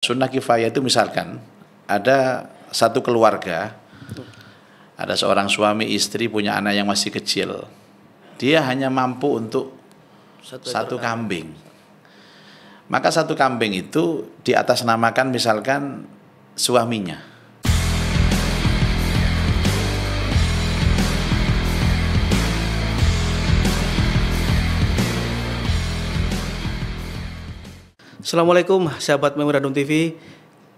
Sunnah kifayah itu misalkan ada satu keluarga, ada seorang suami istri punya anak yang masih kecil, dia hanya mampu untuk satu, satu kambing. Maka satu kambing itu di atas namakan misalkan suaminya. Assalamualaikum sahabat Memorandum TV.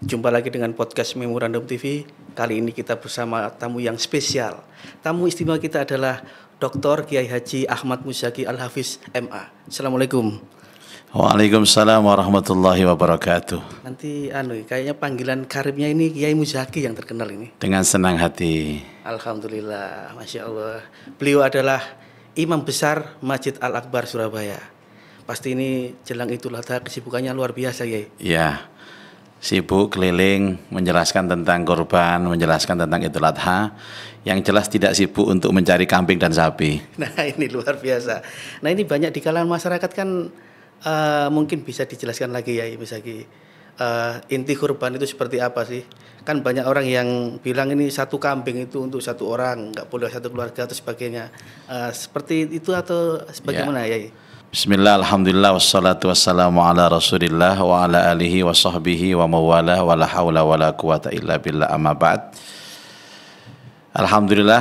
Jumpa lagi dengan podcast Memorandum TV. Kali ini kita bersama tamu yang spesial. Tamu istimewa kita adalah Dr. Kiai Haji Ahmad Musyaki Al-Hafiz MA. Assalamualaikum. Waalaikumsalam warahmatullahi wabarakatuh. Nanti anu kayaknya panggilan karibnya ini Kiai Musyaki yang terkenal ini. Dengan senang hati. Alhamdulillah, Masya Allah. Beliau adalah Imam Besar Masjid Al-Akbar Surabaya Pasti ini jelang Idul Adha kesibukannya luar biasa, ya. Iya. Sibuk keliling menjelaskan tentang korban, menjelaskan tentang Idul Adha. Yang jelas tidak sibuk untuk mencari kambing dan sapi. Nah, ini luar biasa. Nah, ini banyak di kalangan masyarakat kan uh, mungkin bisa dijelaskan lagi ya, bisa lagi. Uh, eh, inti kurban itu seperti apa sih? Kan banyak orang yang bilang ini satu kambing itu untuk satu orang, nggak boleh satu keluarga atau sebagainya. Uh, seperti itu atau iya. sebagaimana ya, ya? Bismillah, Alhamdulillah, wassalatu wassalamu ala rasulillah wa ala alihi wa sahbihi wa mawala wa la hawla wa la quwata illa billah amma ba'd Alhamdulillah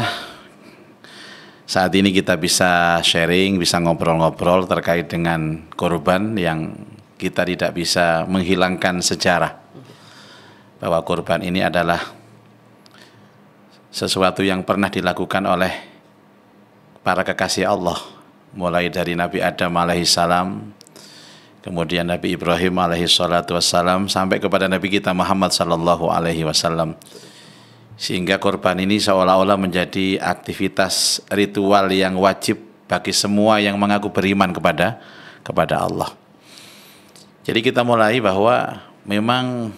saat ini kita bisa sharing, bisa ngobrol-ngobrol terkait dengan korban yang kita tidak bisa menghilangkan sejarah bahwa korban ini adalah sesuatu yang pernah dilakukan oleh para kekasih Allah mulai dari Nabi Adam salam, kemudian Nabi Ibrahim wassalam sampai kepada Nabi kita Muhammad sallallahu alaihi wasallam sehingga korban ini seolah-olah menjadi aktivitas ritual yang wajib bagi semua yang mengaku beriman kepada kepada Allah. Jadi kita mulai bahwa memang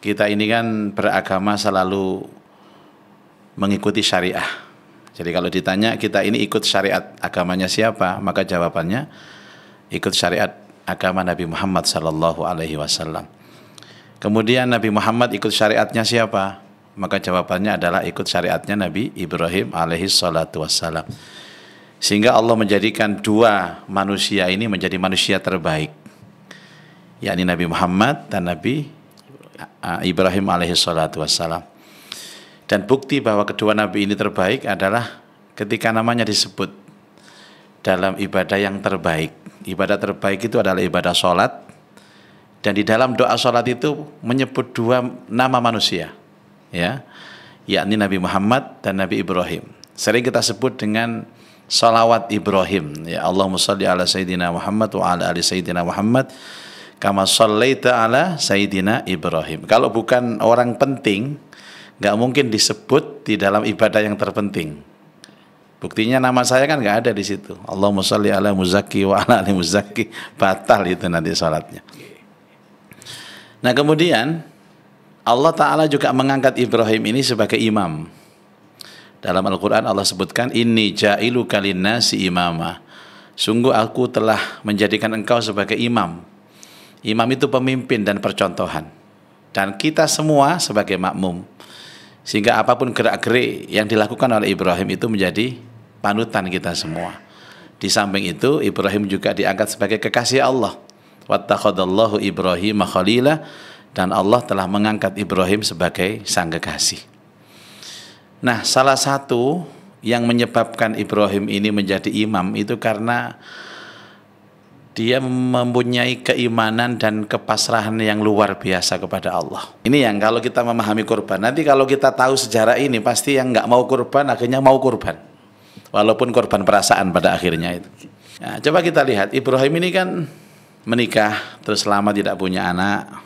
kita ini kan beragama selalu mengikuti syariah jadi kalau ditanya kita ini ikut syariat agamanya siapa, maka jawabannya ikut syariat agama Nabi Muhammad Sallallahu Alaihi Wasallam. Kemudian Nabi Muhammad ikut syariatnya siapa? Maka jawabannya adalah ikut syariatnya Nabi Ibrahim alaihi salatu wassalam. Sehingga Allah menjadikan dua manusia ini menjadi manusia terbaik. yakni Nabi Muhammad dan Nabi Ibrahim alaihi salatu wassalam. Dan bukti bahwa kedua nabi ini terbaik adalah ketika namanya disebut dalam ibadah yang terbaik. Ibadah terbaik itu adalah ibadah sholat. Dan di dalam doa sholat itu menyebut dua nama manusia. ya Yakni Nabi Muhammad dan Nabi Ibrahim. Sering kita sebut dengan salawat Ibrahim. Ya Allahumma sholli ala Sayyidina Muhammad wa ala ali Sayyidina Muhammad kama sallaita ala Sayyidina Ibrahim. Kalau bukan orang penting, nggak mungkin disebut di dalam ibadah yang terpenting. Buktinya nama saya kan nggak ada di situ. Allahumma sholli ala muzaki wa ala ali muzaki batal itu nanti sholatnya. Nah kemudian Allah Ta'ala juga mengangkat Ibrahim ini sebagai imam. Dalam Al-Quran Allah sebutkan, ini ja'ilu si imama. Sungguh aku telah menjadikan engkau sebagai imam. Imam itu pemimpin dan percontohan. Dan kita semua sebagai makmum sehingga apapun gerak-gerik yang dilakukan oleh Ibrahim itu menjadi panutan kita semua. Di samping itu Ibrahim juga diangkat sebagai kekasih Allah. Wattakhadallahu Ibrahim khalila dan Allah telah mengangkat Ibrahim sebagai sang kekasih. Nah, salah satu yang menyebabkan Ibrahim ini menjadi imam itu karena dia mempunyai keimanan dan kepasrahan yang luar biasa kepada Allah. Ini yang kalau kita memahami kurban. Nanti kalau kita tahu sejarah ini, pasti yang nggak mau kurban akhirnya mau kurban. Walaupun kurban perasaan pada akhirnya itu. Nah, coba kita lihat, Ibrahim ini kan menikah, terus lama tidak punya anak,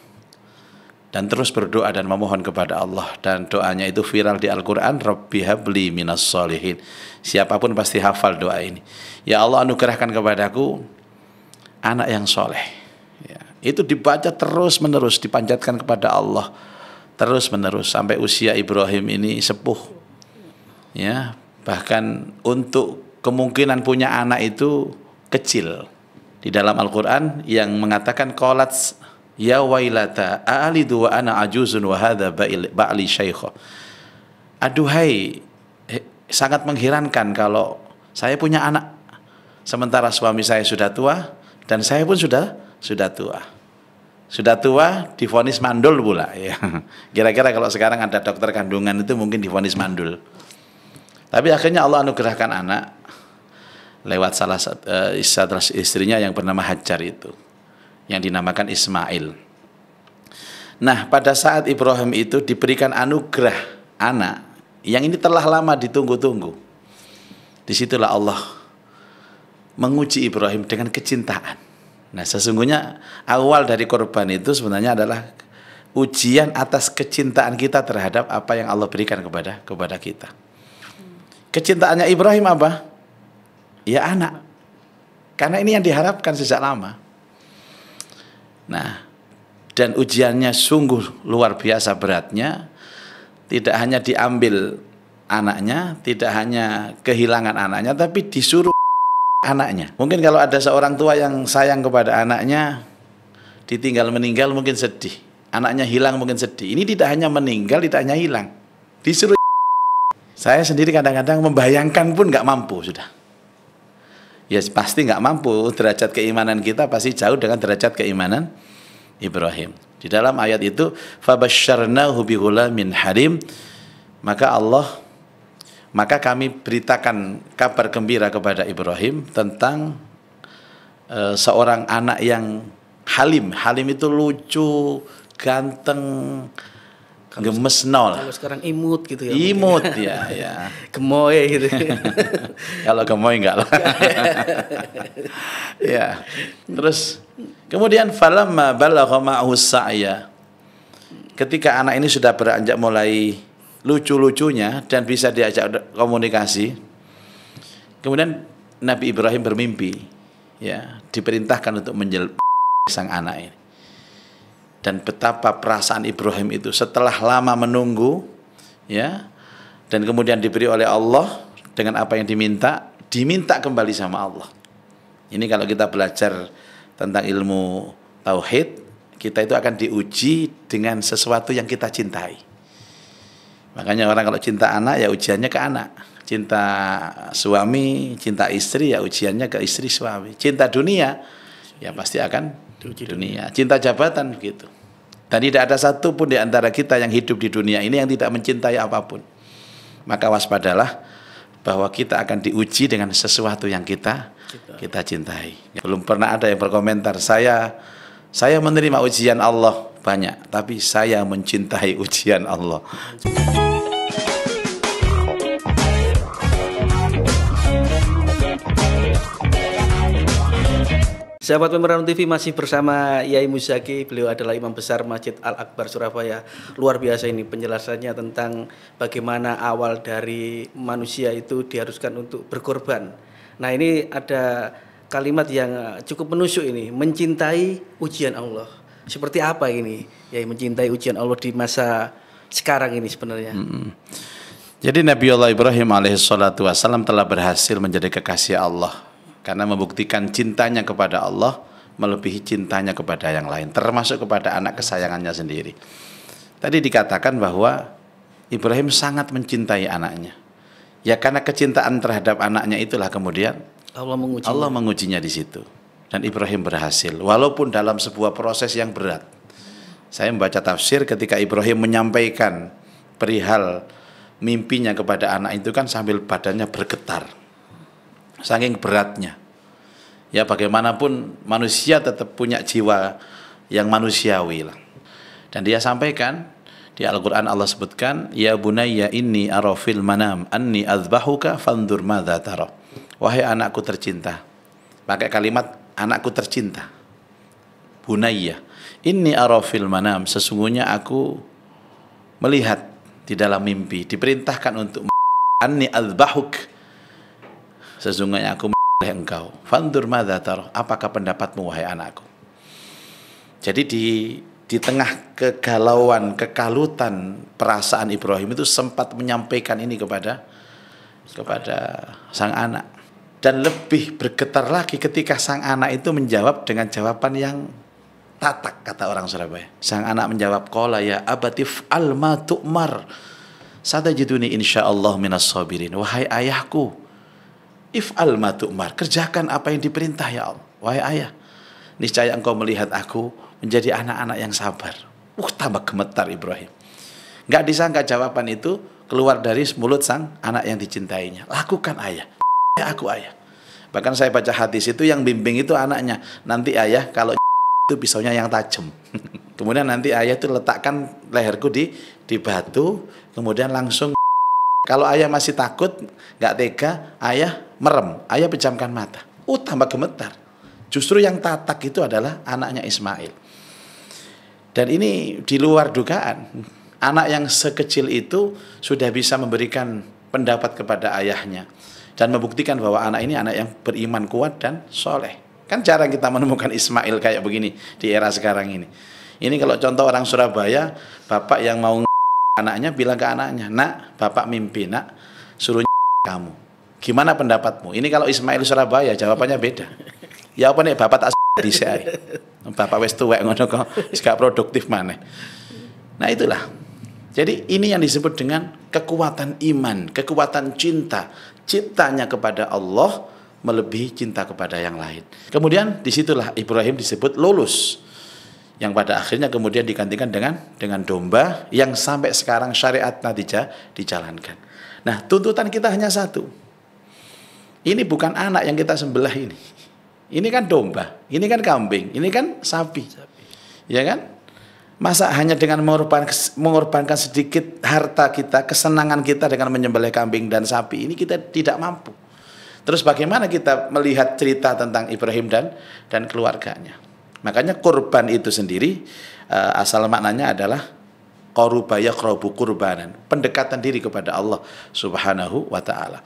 dan terus berdoa dan memohon kepada Allah. Dan doanya itu viral di Al-Quran, Rabbi habli minas solihin. Siapapun pasti hafal doa ini. Ya Allah anugerahkan kepadaku anak yang soleh. Ya, itu dibaca terus menerus dipanjatkan kepada Allah terus menerus sampai usia Ibrahim ini sepuh. Ya, bahkan untuk kemungkinan punya anak itu kecil. Di dalam Al-Qur'an yang mengatakan qalat ya wailata aalidu wa anak ajuzun wahada hadza ba'li Aduhai sangat menghirankan kalau saya punya anak sementara suami saya sudah tua, dan saya pun sudah sudah tua. Sudah tua difonis mandul pula ya. Kira-kira kalau sekarang ada dokter kandungan itu mungkin difonis mandul. Tapi akhirnya Allah anugerahkan anak lewat salah eh, satu uh, istrinya yang bernama Hajar itu yang dinamakan Ismail. Nah, pada saat Ibrahim itu diberikan anugerah anak yang ini telah lama ditunggu-tunggu. Disitulah Allah menguji Ibrahim dengan kecintaan. Nah, sesungguhnya awal dari korban itu sebenarnya adalah ujian atas kecintaan kita terhadap apa yang Allah berikan kepada kepada kita. Kecintaannya Ibrahim apa? Ya anak. Karena ini yang diharapkan sejak lama. Nah, dan ujiannya sungguh luar biasa beratnya. Tidak hanya diambil anaknya, tidak hanya kehilangan anaknya, tapi disuruh anaknya. Mungkin kalau ada seorang tua yang sayang kepada anaknya, ditinggal meninggal mungkin sedih. Anaknya hilang mungkin sedih. Ini tidak hanya meninggal, tidak hanya hilang. Disuruh saya sendiri kadang-kadang membayangkan pun nggak mampu sudah. Ya pasti nggak mampu. Derajat keimanan kita pasti jauh dengan derajat keimanan Ibrahim. Di dalam ayat itu, فَبَشَّرْنَاهُ min harim. Maka Allah maka kami beritakan kabar gembira kepada Ibrahim tentang e, seorang anak yang halim. Halim itu lucu, ganteng, kalau gemes nol. Kalau sekarang imut gitu ya. Imut ya, ya. Gemoy gitu. kalau gemoy enggak lah. ya. Terus kemudian falamma balagha ma'hu sa'ya. Ketika anak ini sudah beranjak mulai lucu-lucunya dan bisa diajak komunikasi. Kemudian Nabi Ibrahim bermimpi, ya diperintahkan untuk menjelang sang anak ini. Dan betapa perasaan Ibrahim itu setelah lama menunggu, ya, dan kemudian diberi oleh Allah dengan apa yang diminta, diminta kembali sama Allah. Ini kalau kita belajar tentang ilmu tauhid, kita itu akan diuji dengan sesuatu yang kita cintai. Makanya orang kalau cinta anak ya ujiannya ke anak. Cinta suami, cinta istri ya ujiannya ke istri suami. Cinta dunia ya pasti akan dunia. Cinta jabatan gitu. Dan tidak ada satupun di antara kita yang hidup di dunia ini yang tidak mencintai apapun. Maka waspadalah bahwa kita akan diuji dengan sesuatu yang kita kita cintai. Belum pernah ada yang berkomentar saya saya menerima ujian Allah banyak, tapi saya mencintai ujian Allah. Sahabat Pemeran TV masih bersama Yai Muzaki, beliau adalah Imam Besar Masjid Al Akbar Surabaya. Luar biasa ini penjelasannya tentang bagaimana awal dari manusia itu diharuskan untuk berkorban. Nah ini ada kalimat yang cukup menusuk ini, mencintai ujian Allah. Seperti apa ini, Yai mencintai ujian Allah di masa sekarang ini sebenarnya? -hmm. Jadi Nabi Allah Ibrahim alaihissalatu wassalam telah berhasil menjadi kekasih Allah karena membuktikan cintanya kepada Allah melebihi cintanya kepada yang lain termasuk kepada anak kesayangannya sendiri tadi dikatakan bahwa Ibrahim sangat mencintai anaknya ya karena kecintaan terhadap anaknya itulah kemudian Allah mengujinya, Allah mengujinya di situ dan Ibrahim berhasil walaupun dalam sebuah proses yang berat saya membaca tafsir ketika Ibrahim menyampaikan perihal mimpinya kepada anak itu kan sambil badannya bergetar saking beratnya. Ya bagaimanapun manusia tetap punya jiwa yang manusiawi lah. Dan dia sampaikan di Al-Qur'an Allah sebutkan, "Ya bunayya inni arafil manam anni azbahuka fandur madza tara." Wahai anakku tercinta. Pakai kalimat anakku tercinta. Bunayya, inni arafil manam, sesungguhnya aku melihat di dalam mimpi diperintahkan untuk anni azbahuk sesungguhnya aku oleh engkau. Fandur madatar, apakah pendapatmu wahai anakku? Jadi di di tengah kegalauan, kekalutan perasaan Ibrahim itu sempat menyampaikan ini kepada kepada sang anak. Dan lebih bergetar lagi ketika sang anak itu menjawab dengan jawaban yang tatak kata orang Surabaya. Sang anak menjawab kola ya abatif alma tu'mar. insya Allah minas sabirin. Wahai ayahku, if al matu'mar, kerjakan apa yang diperintah ya Allah. Wahai ayah, niscaya engkau melihat aku menjadi anak-anak yang sabar. Uh, tambah gemetar Ibrahim. Gak disangka jawaban itu keluar dari mulut sang anak yang dicintainya. Lakukan ayah. Ya aku ayah. Bahkan saya baca hadis itu yang bimbing itu anaknya. Nanti ayah kalau itu pisaunya yang tajam. kemudian nanti ayah itu letakkan leherku di di batu, kemudian langsung kalau ayah masih takut, gak tega, ayah merem, ayah pejamkan mata. Oh tambah gemetar. Justru yang tatak itu adalah anaknya Ismail. Dan ini di luar dugaan. Anak yang sekecil itu sudah bisa memberikan pendapat kepada ayahnya. Dan membuktikan bahwa anak ini anak yang beriman kuat dan soleh. Kan jarang kita menemukan Ismail kayak begini di era sekarang ini. Ini kalau contoh orang Surabaya, bapak yang mau anaknya bilang ke anaknya, nak, bapak mimpi, nak, suruh kamu. Gimana pendapatmu? Ini kalau Ismail Surabaya jawabannya beda. Ya apa nih bapak tak di ae. Bapak wes tuwek ngono kok produktif mana Nah itulah. Jadi ini yang disebut dengan kekuatan iman, kekuatan cinta, cintanya kepada Allah melebihi cinta kepada yang lain. Kemudian disitulah Ibrahim disebut lulus yang pada akhirnya kemudian digantikan dengan dengan domba yang sampai sekarang syariat nadija dijalankan. Nah, tuntutan kita hanya satu, ini bukan anak yang kita sembelah ini. Ini kan domba, ini kan kambing, ini kan sapi. Ya kan? Masa hanya dengan mengorbankan, sedikit harta kita, kesenangan kita dengan menyembelih kambing dan sapi ini kita tidak mampu. Terus bagaimana kita melihat cerita tentang Ibrahim dan dan keluarganya? Makanya kurban itu sendiri eh, asal maknanya adalah korubaya krobu kurbanan, pendekatan diri kepada Allah Subhanahu wa taala.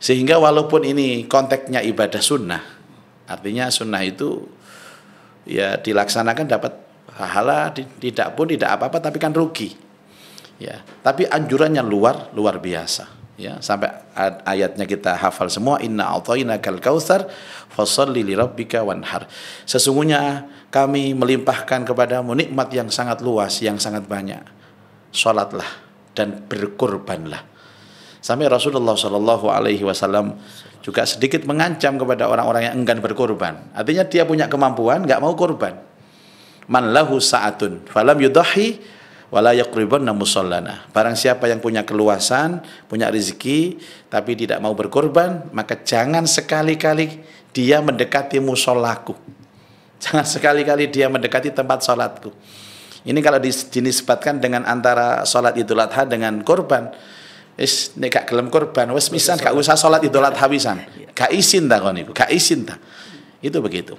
Sehingga walaupun ini konteksnya ibadah sunnah, artinya sunnah itu ya dilaksanakan dapat pahala, tidak pun tidak apa-apa tapi kan rugi. Ya, tapi anjurannya luar luar biasa. Ya, sampai ayatnya kita hafal semua inna a'tayna kal kautsar wanhar. Sesungguhnya kami melimpahkan kepadamu nikmat yang sangat luas, yang sangat banyak. sholatlah dan berkorbanlah Sampai Rasulullah Shallallahu Alaihi Wasallam juga sedikit mengancam kepada orang-orang yang enggan berkorban. Artinya dia punya kemampuan, nggak mau korban. Man lahu sa'atun, falam yudahi, wala yakribanna musallana. Barang siapa yang punya keluasan, punya rezeki, tapi tidak mau berkorban, maka jangan sekali-kali dia mendekati musolaku. Jangan sekali-kali dia mendekati tempat sholatku. Ini kalau dinisbatkan dengan antara sholat idul adha dengan korban, is nek gak gelem korban wes misan gak usah sholat adha iya. wisan. Iya. gak izin ta kon iku, gak izin ta. itu begitu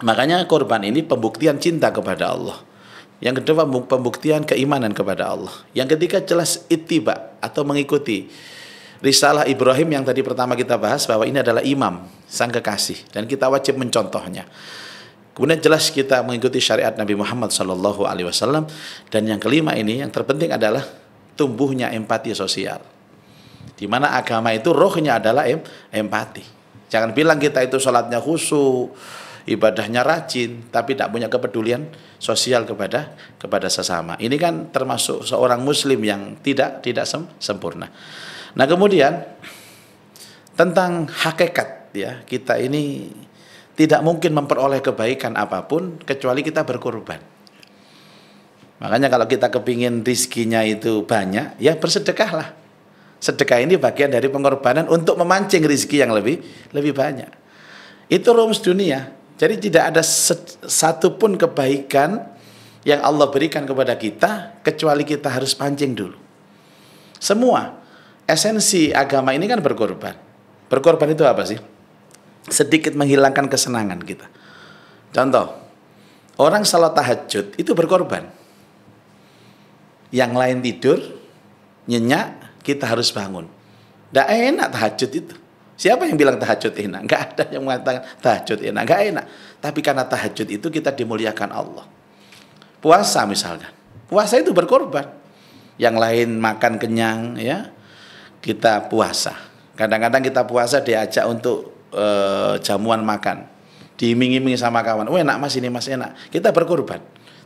makanya korban ini pembuktian cinta kepada Allah yang kedua pembuktian keimanan kepada Allah yang ketiga jelas ittiba atau mengikuti risalah Ibrahim yang tadi pertama kita bahas bahwa ini adalah imam sang kekasih dan kita wajib mencontohnya Kemudian jelas kita mengikuti syariat Nabi Muhammad Shallallahu Alaihi Wasallam dan yang kelima ini yang terpenting adalah tumbuhnya empati sosial. Di mana agama itu rohnya adalah em empati. Jangan bilang kita itu sholatnya khusyuk, ibadahnya rajin, tapi tidak punya kepedulian sosial kepada kepada sesama. Ini kan termasuk seorang muslim yang tidak tidak sem sempurna. Nah, kemudian tentang hakikat ya, kita ini tidak mungkin memperoleh kebaikan apapun kecuali kita berkorban. Makanya kalau kita kepingin rizkinya itu banyak, ya bersedekahlah. Sedekah ini bagian dari pengorbanan untuk memancing rizki yang lebih lebih banyak. Itu rumus dunia. Jadi tidak ada satu pun kebaikan yang Allah berikan kepada kita kecuali kita harus pancing dulu. Semua esensi agama ini kan berkorban. Berkorban itu apa sih? Sedikit menghilangkan kesenangan kita. Contoh, orang salat tahajud itu berkorban yang lain tidur, nyenyak, kita harus bangun. Tidak enak tahajud itu. Siapa yang bilang tahajud enak? Enggak ada yang mengatakan tahajud enak. Enggak enak. Tapi karena tahajud itu kita dimuliakan Allah. Puasa misalkan. Puasa itu berkorban. Yang lain makan kenyang ya. Kita puasa. Kadang-kadang kita puasa diajak untuk e, jamuan makan. Diiming-imingi sama kawan. Oh enak mas ini mas enak. Kita berkorban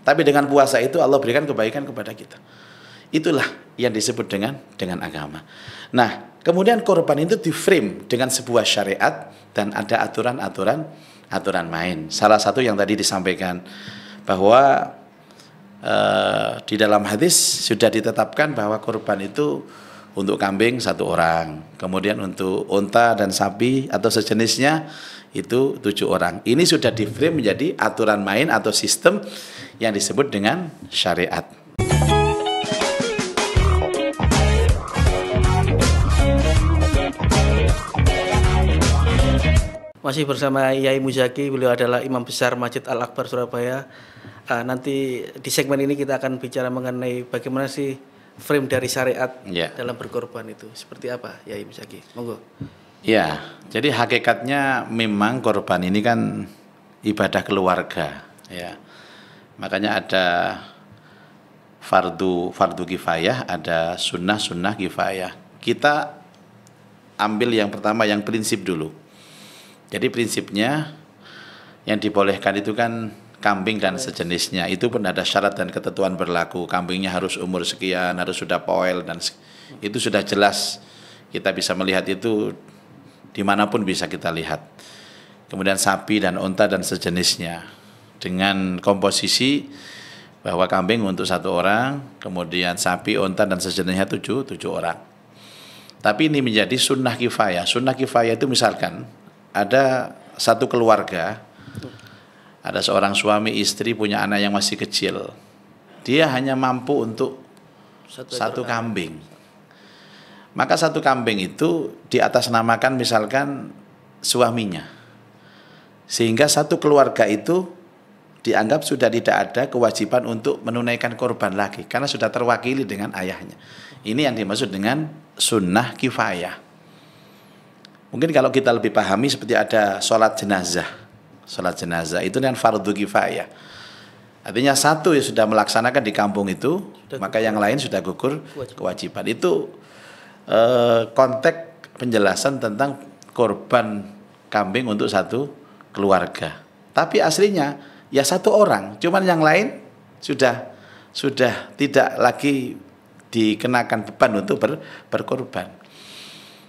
tapi dengan puasa itu Allah berikan kebaikan kepada kita. Itulah yang disebut dengan dengan agama. Nah, kemudian korban itu diframe dengan sebuah syariat dan ada aturan-aturan aturan main. Salah satu yang tadi disampaikan bahwa e, di dalam hadis sudah ditetapkan bahwa korban itu untuk kambing satu orang, kemudian untuk unta dan sapi atau sejenisnya itu tujuh orang. Ini sudah di frame menjadi aturan main atau sistem yang disebut dengan syariat. Masih bersama Yai Muzaki, beliau adalah Imam Besar Masjid Al Akbar Surabaya. Ah, nanti di segmen ini kita akan bicara mengenai bagaimana sih frame dari syariat yeah. dalam berkorban itu. Seperti apa, Yai Muzaki? Monggo. Ya, jadi hakikatnya memang korban ini kan ibadah keluarga, ya. Makanya ada fardu fardu kifayah, ada sunnah sunnah kifayah. Kita ambil yang pertama yang prinsip dulu. Jadi prinsipnya yang dibolehkan itu kan kambing dan sejenisnya. Itu pun ada syarat dan ketentuan berlaku. Kambingnya harus umur sekian, harus sudah poel dan itu sudah jelas. Kita bisa melihat itu dimanapun bisa kita lihat. Kemudian sapi dan unta dan sejenisnya dengan komposisi bahwa kambing untuk satu orang, kemudian sapi, unta dan sejenisnya tujuh, tujuh orang. Tapi ini menjadi sunnah kifayah. Sunnah kifayah itu misalkan ada satu keluarga, ada seorang suami istri punya anak yang masih kecil, dia hanya mampu untuk satu, satu kambing. kambing maka satu kambing itu di atas namakan misalkan suaminya. Sehingga satu keluarga itu dianggap sudah tidak ada kewajiban untuk menunaikan korban lagi karena sudah terwakili dengan ayahnya. Ini yang dimaksud dengan sunnah kifayah. Mungkin kalau kita lebih pahami seperti ada sholat jenazah. Sholat jenazah itu dengan fardu kifayah. Artinya satu yang sudah melaksanakan di kampung itu, sudah maka gugur. yang lain sudah gugur kewajiban. kewajiban. Itu Eh, konteks penjelasan tentang korban kambing untuk satu keluarga. Tapi aslinya ya satu orang, cuman yang lain sudah sudah tidak lagi dikenakan beban untuk ber, berkorban.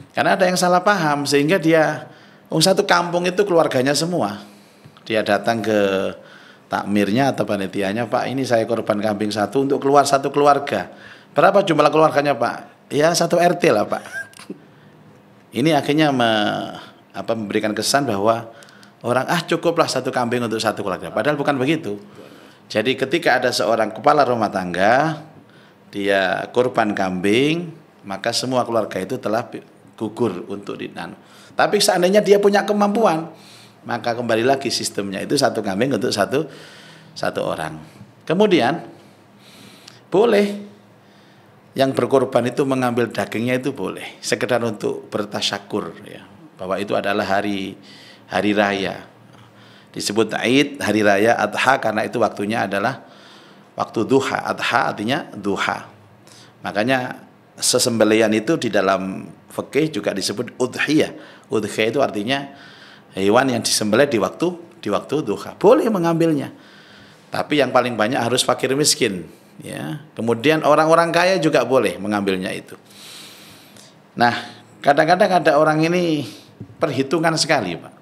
Karena ada yang salah paham sehingga dia um, satu kampung itu keluarganya semua. Dia datang ke takmirnya atau panitianya, "Pak, ini saya korban kambing satu untuk keluar satu keluarga." Berapa jumlah keluarganya, Pak? ya satu RT lah Pak. Ini akhirnya me, apa, memberikan kesan bahwa orang ah cukuplah satu kambing untuk satu keluarga. Padahal bukan begitu. Jadi ketika ada seorang kepala rumah tangga dia korban kambing, maka semua keluarga itu telah gugur untuk dinan. Tapi seandainya dia punya kemampuan, maka kembali lagi sistemnya itu satu kambing untuk satu satu orang. Kemudian boleh yang berkorban itu mengambil dagingnya itu boleh sekedar untuk bertasyakur ya bahwa itu adalah hari hari raya disebut Aid hari raya Adha karena itu waktunya adalah waktu duha Adha artinya duha makanya sesembelian itu di dalam fikih juga disebut udhiyah udhiyah itu artinya hewan yang disembelih di waktu di waktu duha boleh mengambilnya tapi yang paling banyak harus fakir miskin ya. Kemudian orang-orang kaya juga boleh mengambilnya itu. Nah, kadang-kadang ada orang ini perhitungan sekali, Pak.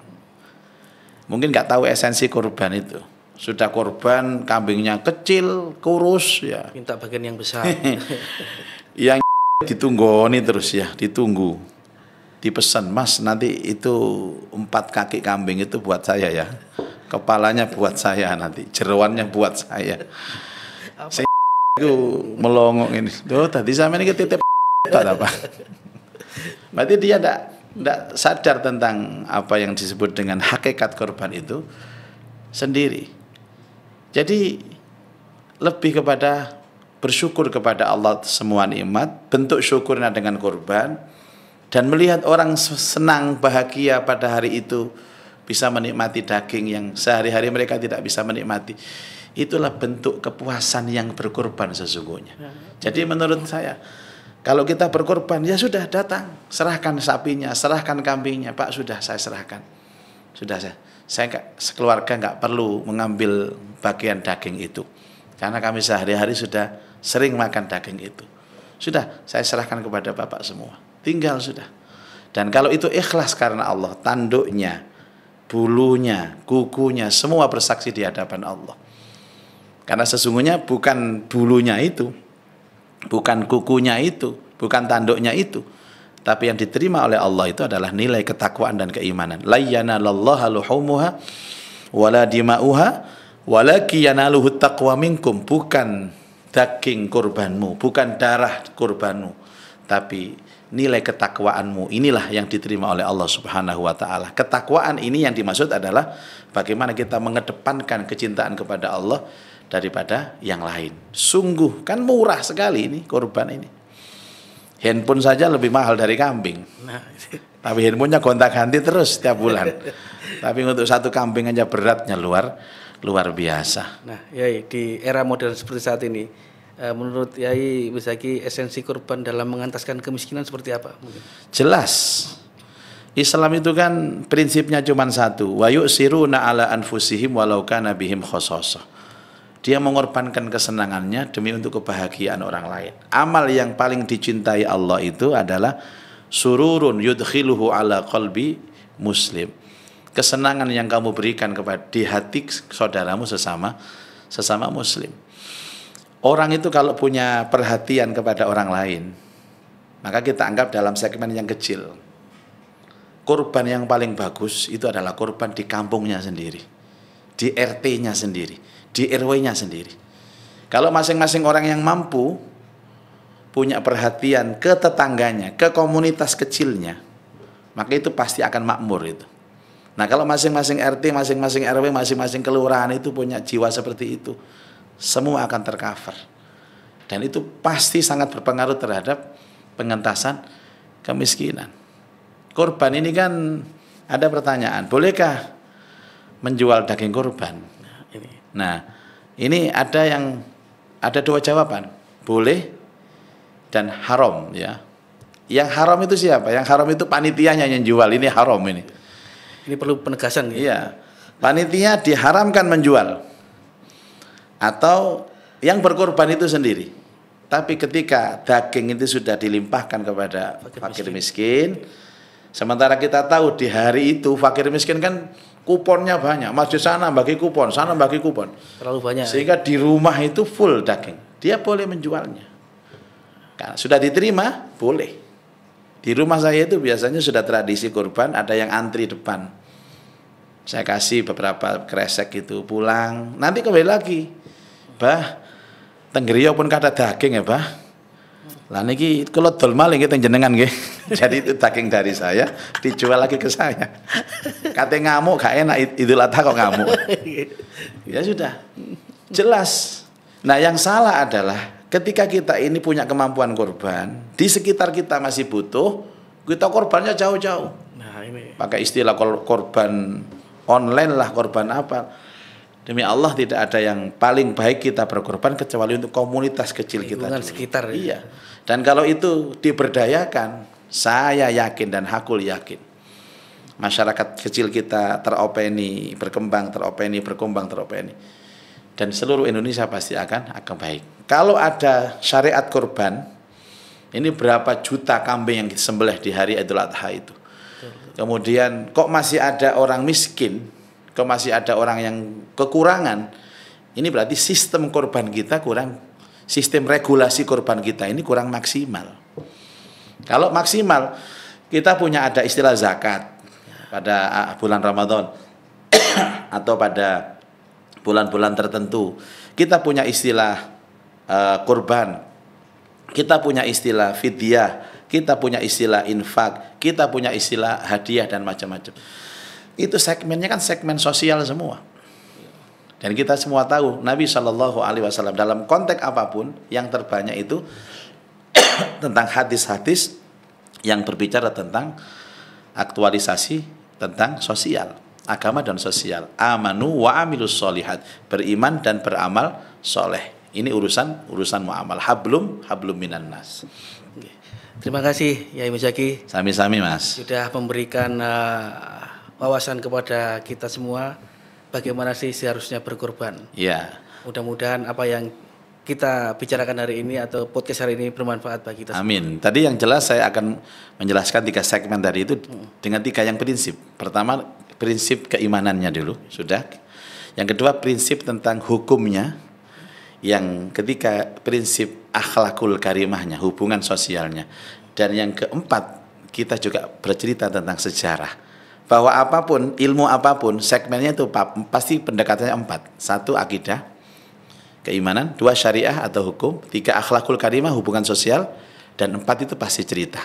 Mungkin nggak tahu esensi korban itu. Sudah korban kambingnya kecil, kurus ya. Minta bagian yang besar. yang ditunggoni terus ya, ditunggu. Dipesan, "Mas, nanti itu empat kaki kambing itu buat saya ya. Kepalanya buat saya nanti, jeruannya buat saya." Apa? Aku melongo ini. Tuh tadi sama ini ketitip apa? Berarti dia tidak tidak sadar tentang apa yang disebut dengan hakikat korban itu sendiri. Jadi lebih kepada bersyukur kepada Allah semua nikmat, bentuk syukurnya dengan korban dan melihat orang senang bahagia pada hari itu bisa menikmati daging yang sehari-hari mereka tidak bisa menikmati itulah bentuk kepuasan yang berkorban sesungguhnya. Ya. Jadi menurut saya kalau kita berkorban ya sudah datang, serahkan sapinya, serahkan kambingnya, Pak sudah saya serahkan. Sudah saya saya gak, sekeluarga nggak perlu mengambil bagian daging itu. Karena kami sehari-hari sudah sering makan daging itu. Sudah saya serahkan kepada Bapak semua. Tinggal sudah. Dan kalau itu ikhlas karena Allah, tanduknya, bulunya, kukunya semua bersaksi di hadapan Allah. Karena sesungguhnya bukan bulunya itu, bukan kukunya itu, bukan tanduknya itu, tapi yang diterima oleh Allah itu adalah nilai ketakwaan dan keimanan. Layyana lallaha luhumuha wala dima'uha walaki yanaluhu taqwa minkum bukan daging kurbanmu, bukan darah kurbanmu, tapi nilai ketakwaanmu inilah yang diterima oleh Allah Subhanahu wa taala. Ketakwaan ini yang dimaksud adalah bagaimana kita mengedepankan kecintaan kepada Allah daripada yang lain. Sungguh kan murah sekali ini korban ini. Handphone saja lebih mahal dari kambing. Nah, tapi handphonenya gonta-ganti terus setiap bulan. Tapi untuk satu kambing aja beratnya luar luar biasa. Nah, Yai, di era modern seperti saat ini, eh, menurut Yai Wisaki esensi korban dalam mengantaskan kemiskinan seperti apa? Mungkin. Jelas. Islam itu kan prinsipnya cuma satu. Wa yusiruna ala anfusihim walau kana bihim khososah dia mengorbankan kesenangannya demi untuk kebahagiaan orang lain. Amal yang paling dicintai Allah itu adalah sururun yudkhiluhu ala qalbi muslim. Kesenangan yang kamu berikan kepada di hati saudaramu sesama sesama muslim. Orang itu kalau punya perhatian kepada orang lain, maka kita anggap dalam segmen yang kecil. Kurban yang paling bagus itu adalah kurban di kampungnya sendiri di RT-nya sendiri, di RW-nya sendiri. Kalau masing-masing orang yang mampu punya perhatian ke tetangganya, ke komunitas kecilnya, maka itu pasti akan makmur itu. Nah kalau masing-masing RT, masing-masing RW, masing-masing kelurahan itu punya jiwa seperti itu, semua akan tercover. Dan itu pasti sangat berpengaruh terhadap pengentasan kemiskinan. Korban ini kan ada pertanyaan, bolehkah menjual daging kurban. Nah, ini ada yang ada dua jawaban, boleh dan haram ya. Yang haram itu siapa? Yang haram itu panitianya yang jual. Ini haram ini. Ini perlu penegasan ya. Iya. Panitia diharamkan menjual. Atau yang berkorban itu sendiri. Tapi ketika daging itu sudah dilimpahkan kepada fakir miskin, fakir miskin sementara kita tahu di hari itu fakir miskin kan kuponnya banyak masjid sana bagi kupon sana bagi kupon terlalu banyak sehingga di rumah itu full daging dia boleh menjualnya karena sudah diterima boleh di rumah saya itu biasanya sudah tradisi kurban ada yang antri depan saya kasih beberapa kresek itu pulang nanti kembali lagi bah tenggeriyo pun kata daging ya bah lah niki kalau dol maling kita jenengan nggih. Jadi itu daging dari saya dijual lagi ke saya. Kate ngamuk gak enak Idul Adha kok ngamuk. ya sudah. Jelas. Nah, yang salah adalah ketika kita ini punya kemampuan korban, di sekitar kita masih butuh, kita korbannya jauh-jauh. Nah, ini. Pakai istilah korban online lah, korban apa? Demi Allah tidak ada yang paling baik kita berkorban kecuali untuk komunitas kecil kita. Dulu. sekitar. Ya. Iya. Dan kalau itu diberdayakan, saya yakin dan hakul yakin. Masyarakat kecil kita teropeni, berkembang, teropeni, berkembang, teropeni. Dan seluruh Indonesia pasti akan akan baik. Kalau ada syariat korban, ini berapa juta kambing yang disembelih di hari Idul Adha itu. Kemudian kok masih ada orang miskin kok masih ada orang yang kekurangan, ini berarti sistem korban kita kurang, sistem regulasi korban kita ini kurang maksimal. Kalau maksimal, kita punya ada istilah zakat pada ah, bulan Ramadan atau pada bulan-bulan tertentu. Kita punya istilah uh, korban, kita punya istilah fidyah, kita punya istilah infak, kita punya istilah hadiah dan macam-macam itu segmennya kan segmen sosial semua. Dan kita semua tahu Nabi Shallallahu Alaihi Wasallam dalam konteks apapun yang terbanyak itu tentang hadis-hadis yang berbicara tentang aktualisasi tentang sosial, agama dan sosial. Amanu wa amilus solihat beriman dan beramal soleh. Ini urusan urusan muamal. Hablum hablum minan nas. Terima kasih Yai Muzaki. Sami-sami Mas. Sudah memberikan uh, wawasan kepada kita semua bagaimana sih seharusnya berkorban. Iya. Mudah-mudahan apa yang kita bicarakan hari ini atau podcast hari ini bermanfaat bagi kita. Amin. Semua. Tadi yang jelas saya akan menjelaskan tiga segmen dari itu hmm. dengan tiga yang prinsip. Pertama prinsip keimanannya dulu sudah. Yang kedua prinsip tentang hukumnya. Yang ketiga prinsip akhlakul karimahnya, hubungan sosialnya. Dan yang keempat kita juga bercerita tentang sejarah bahwa apapun ilmu apapun segmennya itu pasti pendekatannya empat satu akidah keimanan dua syariah atau hukum tiga akhlakul karimah hubungan sosial dan empat itu pasti cerita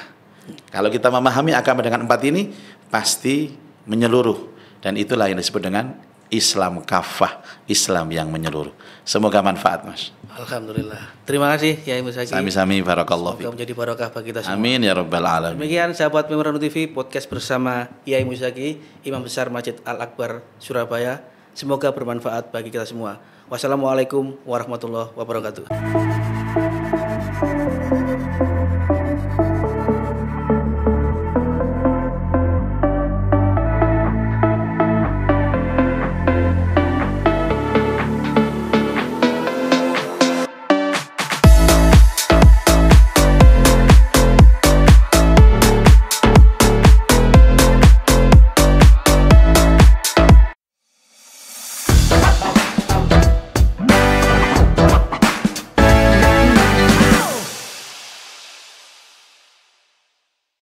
kalau kita memahami agama dengan empat ini pasti menyeluruh dan itulah yang disebut dengan Islam kafah Islam yang menyeluruh semoga manfaat mas Alhamdulillah. Terima kasih Ibu Saki. Sami-sami barakallahu Semoga menjadi barokah bagi kita semua. Amin ya rabbal alamin. Demikian sahabat Memorano TV podcast bersama Kiai Musaki, Imam Besar Masjid Al Akbar Surabaya. Semoga bermanfaat bagi kita semua. Wassalamualaikum warahmatullahi wabarakatuh.